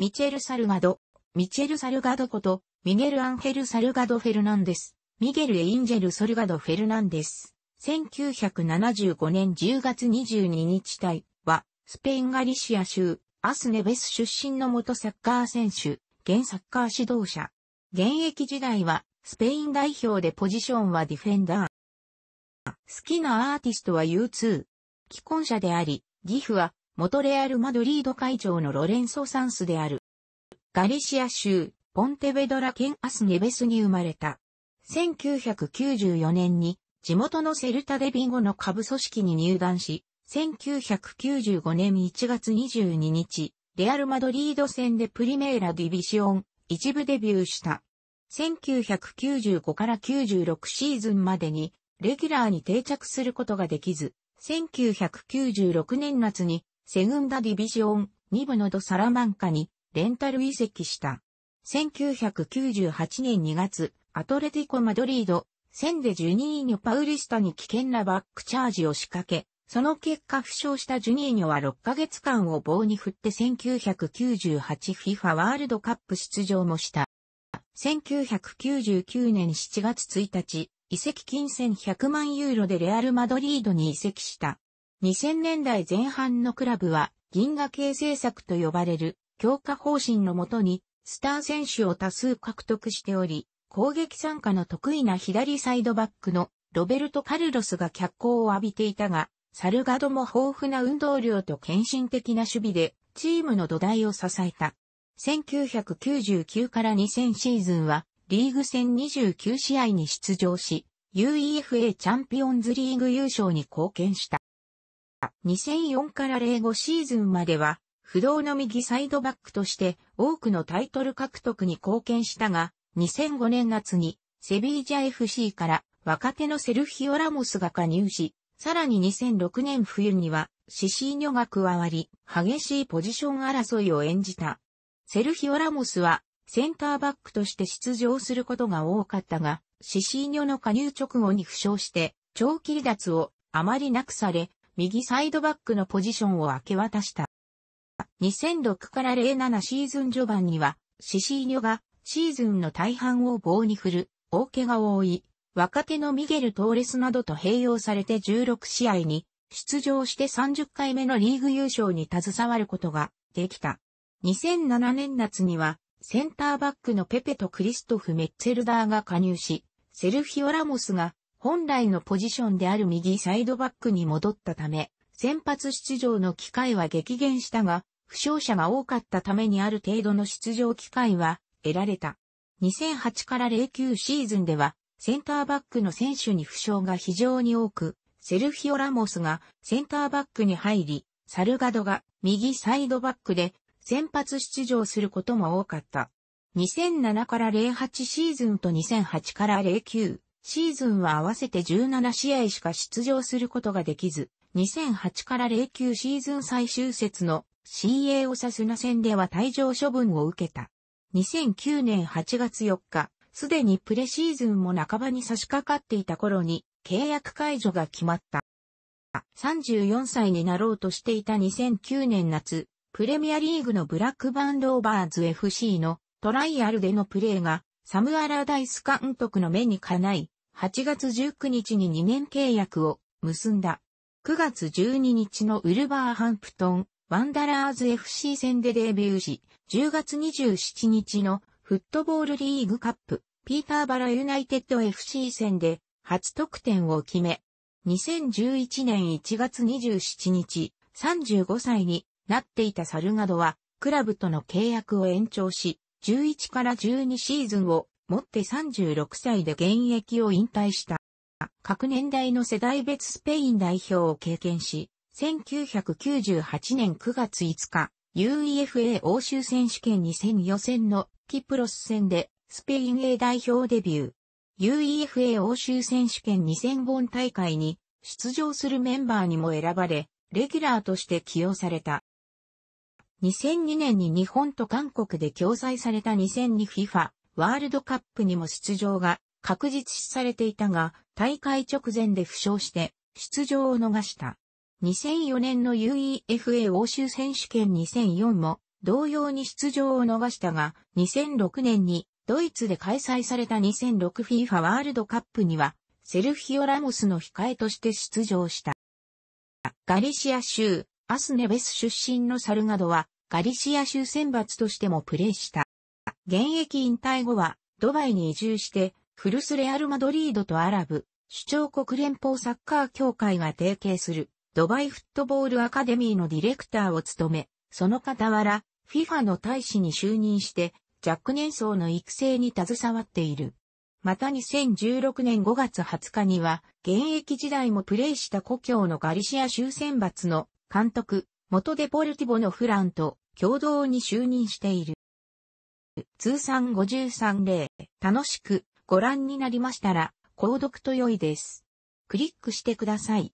ミチェル・サルガド、ミチェル・サルガドこと、ミゲル・アンヘル・サルガド・フェルナンデス、ミゲル・エインジェル・ソルガド・フェルナンデス。1975年10月22日隊は、スペインガリシア州、アスネベス出身の元サッカー選手、現サッカー指導者。現役時代は、スペイン代表でポジションはディフェンダー。好きなアーティストは U2。既婚者であり、ギフは元レアル・マドリード会長のロレンソ・サンスである。ガリシア州、ポンテベドラ県アスネベスに生まれた。1994年に地元のセルタデビンゴの下部組織に入団し、1995年1月22日、レアル・マドリード戦でプリメーラ・ディビシオン、一部デビューした。1995から96シーズンまでに、レギュラーに定着することができず、1996年夏にセグンダディビジオン、2部のドサラマンカにレンタル移籍した。1998年2月、アトレティコ・マドリード、センデ・ジュニーニョ・パウリスタに危険なバックチャージを仕掛け、その結果負傷したジュニーニョは6ヶ月間を棒に振って1 9 9 8フィファワールドカップ出場もした。1999年7月1日、移籍金1100万ユーロでレアル・マドリードに移籍した。2000年代前半のクラブは銀河系政策と呼ばれる強化方針のもとにスター選手を多数獲得しており、攻撃参加の得意な左サイドバックのロベルト・カルロスが脚光を浴びていたが、サルガドも豊富な運動量と献身的な守備でチームの土台を支えた。1999から2000シーズンはリーグ戦29試合に出場し、UEFA チャンピオンズリーグ優勝に貢献した。2004から05シーズンまでは、不動の右サイドバックとして多くのタイトル獲得に貢献したが、2005年夏にセビージャ FC から若手のセルヒオ・ラモスが加入し、さらに2006年冬にはシシーニョが加わり、激しいポジション争いを演じた。セルヒオ・ラモスはセンターバックとして出場することが多かったが、シシーニョの加入直後に負傷して長期離脱をあまりなくされ、右サイドバックのポジションを明け渡した。2006から07シーズン序盤には、シシーニョがシーズンの大半を棒に振る、大怪我を負い、若手のミゲル・トーレスなどと併用されて16試合に出場して30回目のリーグ優勝に携わることができた。2007年夏にはセンターバックのペペとクリストフ・メッツェルダーが加入し、セルフィオ・ラモスが本来のポジションである右サイドバックに戻ったため、先発出場の機会は激減したが、負傷者が多かったためにある程度の出場機会は得られた。2008から09シーズンでは、センターバックの選手に負傷が非常に多く、セルフィオ・ラモスがセンターバックに入り、サルガドが右サイドバックで先発出場することも多かった。2007から08シーズンと2008から09シーズンは合わせて17試合しか出場することができず、2008から09シーズン最終節の CA オサスナ戦では退場処分を受けた。2009年8月4日、すでにプレシーズンも半ばに差し掛かっていた頃に契約解除が決まった。34歳になろうとしていた2009年夏、プレミアリーグのブラックバンドーバーズ FC のトライアルでのプレーがサム・アラダイス監督の目にかない、8月19日に2年契約を結んだ。9月12日のウルバーハンプトン、ワンダラーズ FC 戦でデビューし、10月27日のフットボールリーグカップ、ピーターバラユナイテッド FC 戦で初得点を決め、2011年1月27日、35歳になっていたサルガドは、クラブとの契約を延長し、11から12シーズンをもって36歳で現役を引退した。各年代の世代別スペイン代表を経験し、1998年9月5日、UEFA 欧州選手権2000予選のキプロス戦でスペイン A 代表デビュー。UEFA 欧州選手権2000本大会に出場するメンバーにも選ばれ、レギュラーとして起用された。2002年に日本と韓国で共催された 2002FIFA ワールドカップにも出場が確実視されていたが、大会直前で負傷して出場を逃した。2004年の UEFA 欧州選手権2004も同様に出場を逃したが、2006年にドイツで開催された 2006FIFA ワールドカップには、セルフィオ・ラモスの控えとして出場した。ガリシア州、アスネベス出身のサルガドは、ガリシア州選抜としてもプレーした。現役引退後は、ドバイに移住して、フルスレアルマドリードとアラブ、首長国連邦サッカー協会が提携する、ドバイフットボールアカデミーのディレクターを務め、その傍ら、FIFA の大使に就任して、若年層の育成に携わっている。また2016年5月20日には、現役時代もプレーした故郷のガリシア州選抜の監督、元デポルティボのフランと共同に就任している。通算53例、楽しくご覧になりましたら、購読と良いです。クリックしてください。